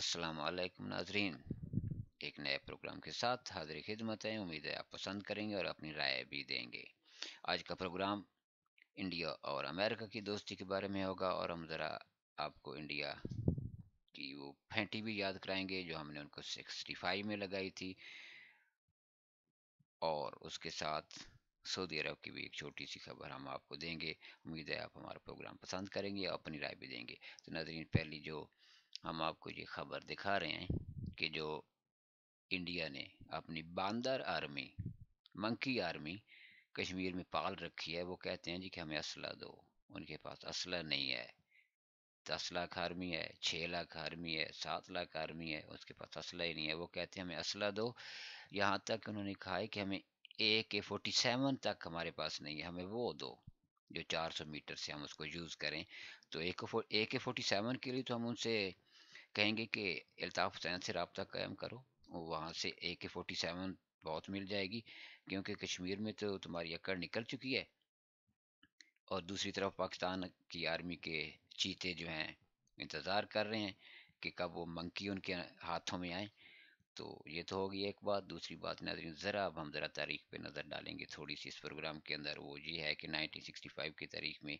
असलकम नाजरीन एक नए प्रोग्राम के साथ हाजिर खिदमत है उम्मीद है आप पसंद करेंगे और अपनी राय भी देंगे आज का प्रोग्राम इंडिया और अमेरिका की दोस्ती के बारे में होगा और हम ज़रा आपको इंडिया की वो फेंटी भी याद कराएंगे जो हमने उनको सिक्सटी फाइव में लगाई थी और उसके साथ सऊदी अरब की भी एक छोटी सी खबर हम आपको देंगे उम्मीद है आप हमारा प्रोग्राम पसंद करेंगे और अपनी राय भी देंगे तो नाजरीन पहली जो हम आपको ये खबर दिखा रहे हैं कि जो इंडिया ने अपनी बंदर आर्मी मंकी आर्मी कश्मीर में पाल रखी है वो कहते हैं जी कि हमें असला दो उनके पास असला नहीं है दस लाख आर्मी है छः लाख आर्मी है सात लाख आर्मी है उसके पास असला ही नहीं है वो कहते हैं हमें असला दो यहाँ तक उन्होंने कहा है कि हमें ए के फोर्टी सेवन तक हमारे पास नहीं है हमें वो दो जो 400 मीटर से हम उसको यूज़ करें तो ए के फोर्टी सेवन के लिए तो हम उनसे कहेंगे कि अल्ताफ़ हुसैन से रबता कायम करो वहाँ से ए के फोर्टी सेवन बहुत मिल जाएगी क्योंकि कश्मीर में तो तुम्हारी अकड़ निकल चुकी है और दूसरी तरफ पाकिस्तान की आर्मी के चीते जो हैं इंतज़ार कर रहे हैं कि कब वो मंकी उनके हाथों में आएँ तो ये तो होगी एक बात दूसरी बात नाजरीन ज़रा अब हम ज़रा तारीख पे नज़र डालेंगे थोड़ी सी इस प्रोग्राम के अंदर वो ये है कि 1965 की तारीख में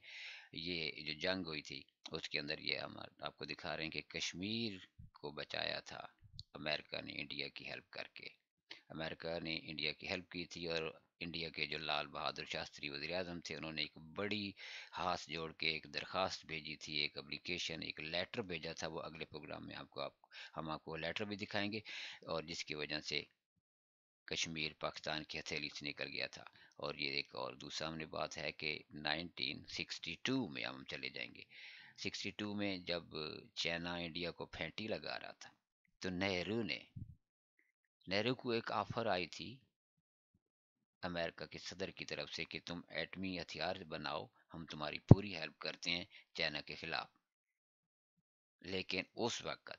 ये जो जंग हुई थी उसके अंदर ये हम आपको दिखा रहे हैं कि कश्मीर को बचाया था अमेरिका ने इंडिया की हेल्प करके अमेरिका ने इंडिया की हेल्प की थी और इंडिया के जो लाल बहादुर शास्त्री वजी अजम थे उन्होंने एक बड़ी हाथ जोड़ के एक दरख्वास्त भेजी थी एक अप्लीकेशन एक लेटर भेजा था वो अगले प्रोग्राम में आपको आप हम आपको लेटर भी दिखाएंगे और जिसकी वजह से कश्मीर पाकिस्तान की हथेली से निकल गया था और ये एक और दूसरा हमने बात है कि 1962 में हम चले जाएंगे 62 में जब चाइना इंडिया को फेंटी लगा रहा था तो नेहरू ने नेहरू को एक ऑफर आई थी अमेरिका के सदर की तरफ से कि तुम एटमी हथियार बनाओ हम तुम्हारी पूरी हेल्प करते हैं चाइना के खिलाफ लेकिन उस वक्त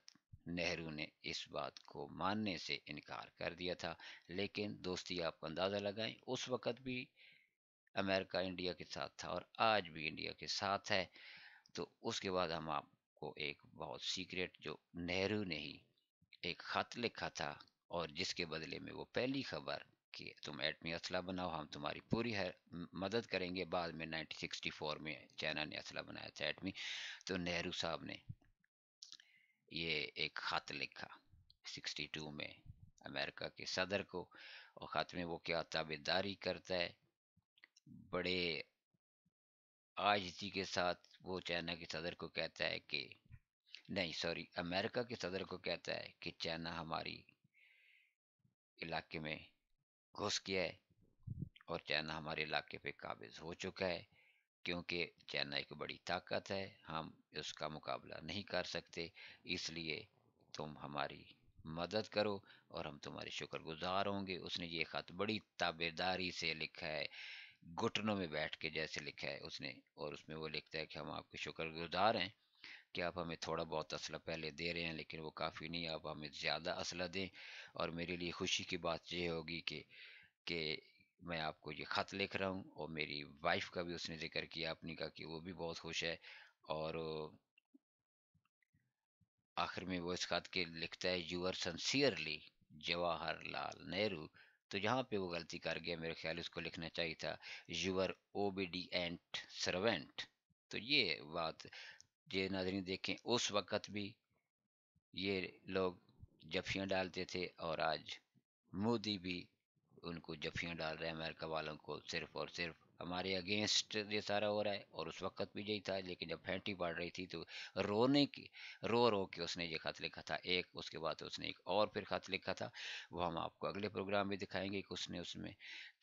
नेहरू ने इस बात को मानने से इनकार कर दिया था लेकिन दोस्ती आप अंदाज़ा लगाएं उस वक्त भी अमेरिका इंडिया के साथ था और आज भी इंडिया के साथ है तो उसके बाद हम आपको एक बहुत सीक्रेट जो नेहरू ने ही एक खत लिखा था और जिसके बदले में वो पहली खबर कि तुम एटमी असला बनाओ हम तुम्हारी पूरी है मदद करेंगे बाद में 1964 में चाइना ने असला बनाया था एटमी तो नेहरू साहब ने ये एक ख़त लिखा 62 में अमेरिका के सदर को और ख़त में वो क्या ताबेदारी करता है बड़े जी के साथ वो चाइना के सदर को कहता है कि नहीं सॉरी अमेरिका के सदर को कहता है कि चाइना हमारी इलाके में घुस गया है और चाइना हमारे इलाके पे काबिज हो चुका है क्योंकि चाइना एक बड़ी ताकत है हम उसका मुकाबला नहीं कर सकते इसलिए तुम हमारी मदद करो और हम तुम्हारे शुक्रगुजार होंगे उसने ये खत बड़ी ताबेदारी से लिखा है घुटनों में बैठ के जैसे लिखा है उसने और उसमें वो लिखता है कि हम आपके शुक्रगुजार हैं कि आप हमें थोड़ा बहुत असला पहले दे रहे हैं लेकिन वो काफ़ी नहीं आप हमें ज़्यादा असला दें और मेरे लिए खुशी की बात यह होगी कि कि मैं आपको ये ख़त लिख रहा हूँ और मेरी वाइफ का भी उसने जिक्र किया अपनी का कि वो भी बहुत खुश है और आखिर में वो इस खत के लिखता है yours sincerely Jawaharlal Nehru तो यहाँ पे वो गलती कर गया मेरे ख्याल उसको लिखना चाहिए था yours obedient servant तो ये बात ये नाजरीन देखें उस वक़्त भी ये लोग जफियाँ डालते थे और आज मोदी भी उनको जफियाँ डाल रहे हैं अमेरिका वालों को सिर्फ और सिर्फ हमारे अगेंस्ट ये सारा हो रहा है और उस वक्त भी यही था लेकिन जब फैंटी पड़ रही थी तो रोने की रो रो के उसने ये खत लिखा था एक उसके बाद उसने एक और फिर खत लिखा था वो हम आपको अगले प्रोग्राम में दिखाएंगे कि उसने उसमें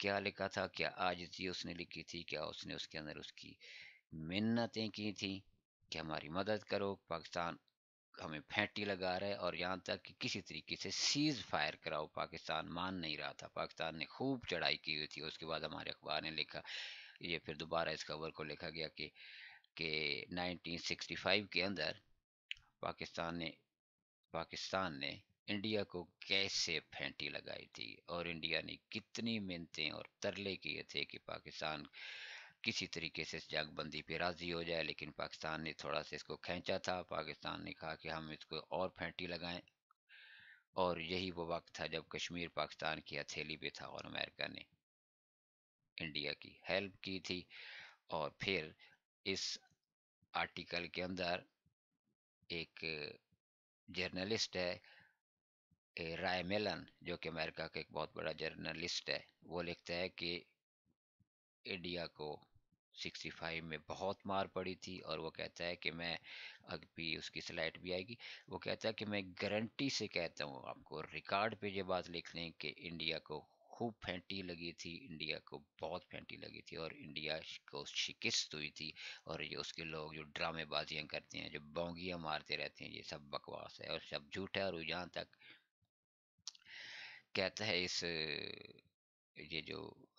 क्या लिखा था क्या आज थी उसने लिखी थी क्या उसने उसके अंदर उसकी मिन्नतें की थी कि हमारी मदद करो पाकिस्तान हमें फेंटी लगा रहा है और यहाँ तक कि किसी तरीके से सीज फायर कराओ पाकिस्तान मान नहीं रहा था पाकिस्तान ने खूब चढ़ाई की हुई थी उसके बाद हमारे अखबार ने लिखा ये फिर दोबारा इस खबर को लिखा गया कि कि 1965 के अंदर पाकिस्तान ने पाकिस्तान ने इंडिया को कैसे फेंटी लगाई थी और इंडिया ने कितनी मिनतें और तरले किए थे कि पाकिस्तान किसी तरीके से इस जागबंदी पे राज़ी हो जाए लेकिन पाकिस्तान ने थोड़ा सा इसको खींचा था पाकिस्तान ने कहा कि हम इसको और फेंटी लगाएं और यही वो वक्त था जब कश्मीर पाकिस्तान की हथेली पे था और अमेरिका ने इंडिया की हेल्प की थी और फिर इस आर्टिकल के अंदर एक जर्नलिस्ट है राय मेलन जो कि अमेरिका का एक बहुत बड़ा जर्नलिस्ट है वो लिखता है कि इंडिया को 65 में बहुत मार पड़ी थी और वो कहता है कि मैं अभी उसकी स्लाइड भी आएगी वो कहता है कि मैं गारंटी से कहता हूँ आपको रिकॉर्ड पे ये बात लिख लें कि इंडिया को खूब फेंटी लगी थी इंडिया को बहुत फेंटी लगी थी और इंडिया को शिकस्त हुई थी और ये उसके लोग जो ड्रामेबाजियाँ करते हैं जो बोंगियाँ मारते रहते हैं ये सब बकवास है और सब झूठ है और जहाँ तक कहता है इस ये जो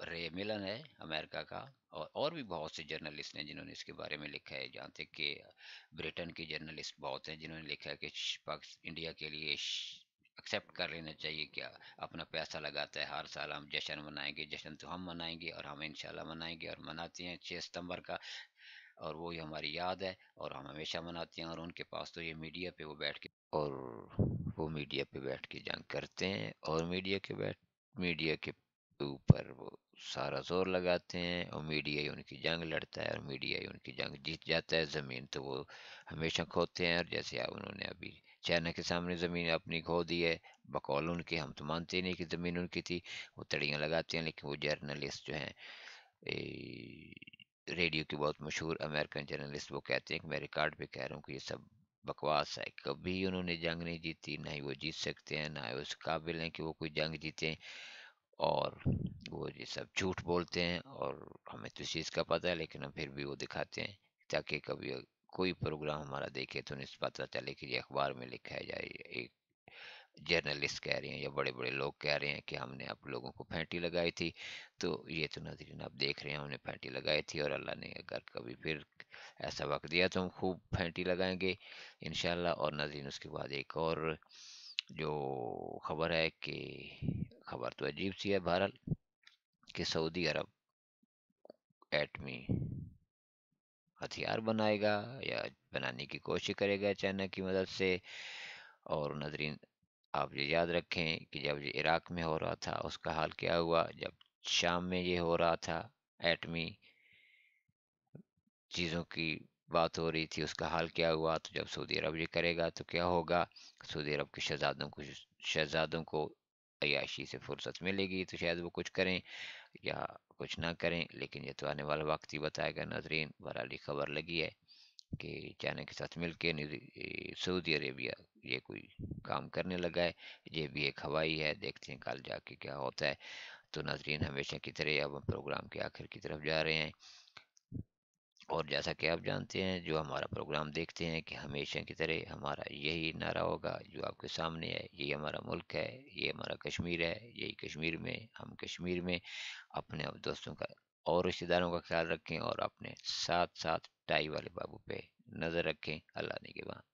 रे मिलन है अमेरिका का और और भी बहुत से जर्नलिस्ट हैं जिन्होंने इसके बारे में लिखा है जहाँ तक कि ब्रिटेन के जर्नलिस्ट बहुत हैं जिन्होंने लिखा है कि इंडिया के लिए एक्सेप्ट कर लेना चाहिए क्या अपना पैसा लगाता है हर साल हम जश्न मनाएंगे जश्न तो हम मनाएंगे और हम इंशाल्लाह मनाएंगे और मनाते हैं छः सितंबर का और वो ही हमारी याद है और हम हमेशा मनाते हैं और उनके पास तो ये मीडिया पे वो बैठ के और वो मीडिया पे बैठ के जंग करते हैं और मीडिया के बैठ मीडिया के ऊपर वो सारा जोर लगाते हैं और मीडिया ही उनकी जंग लड़ता है और मीडिया ही उनकी जंग जीत जाता है ज़मीन तो वो हमेशा खोते हैं और जैसे आप उन्होंने अभी चाइना के सामने ज़मीन अपनी खो दी है बकौल उनके हम तो मानते ही नहीं कि ज़मीन उनकी थी वो तड़ियाँ लगाते हैं लेकिन वो जर्नलिस्ट जो हैं रेडियो के बहुत मशहूर अमेरिकन जर्नलिस्ट वो कहते हैं कि मैं रिकॉर्ड पर कह रहा हूँ कि ये सब बकवास है कभी उन्होंने जंग नहीं जीती ना ही वो जीत सकते हैं ना ही उस काबिल हैं कि वो कोई जंग जीतें और वो ये सब झूठ बोलते हैं और हमें तो इस चीज़ का पता है लेकिन हम फिर भी वो दिखाते हैं ताकि कभी कोई प्रोग्राम हमारा देखे तो उन्हें पता चले कि ये अखबार में लिखा है जाए एक जर्नलिस्ट कह रहे हैं या बड़े बड़े लोग कह रहे हैं कि हमने आप लोगों को फैंटी लगाई थी तो ये तो नाजरीन आप देख रहे हैं हमने फैंटी लगाई थी और अल्लाह ने अगर कभी फिर ऐसा वक्त दिया तो हम खूब फैंटी लगाएंगे इन और नाजरीन उसके बाद एक और जो खबर है कि खबर तो अजीब सी है भारत कि सऊदी अरब एटमी हथियार बनाएगा या बनाने की कोशिश करेगा चाइना की मदद से और नजरिन आप ये याद रखें कि जब ये इराक में हो रहा था उसका हाल क्या हुआ जब शाम में ये हो रहा था एटमी चीज़ों की बात हो रही थी उसका हाल क्या हुआ तो जब सऊदी अरब ये करेगा तो क्या होगा सऊदी अरब के शहजादों को शहजादों को अयाशी से फुर्सत मिलेगी तो शायद वो कुछ करें या कुछ ना करें लेकिन ये तो आने वाला वक्त ही बताएगा नजरन बहरहाल खबर लगी है कि चाइना के साथ मिलकर सऊदी अरेबिया ये कोई काम करने लगा है ये भी एक हवाई है देखते हैं कल जाके क्या होता है तो नाजरीन हमेशा की तरह अब प्रोग्राम के आखिर की तरफ जा रहे हैं और जैसा कि आप जानते हैं जो हमारा प्रोग्राम देखते हैं कि हमेशा की तरह हमारा यही नारा होगा जो आपके सामने है ये हमारा मुल्क है ये हमारा कश्मीर है यही कश्मीर में हम कश्मीर में अपने आप दोस्तों का और रिश्तेदारों का ख्याल रखें और अपने साथ साथ टाई वाले बाबू पे नज़र रखें अल्लाह ने के बाद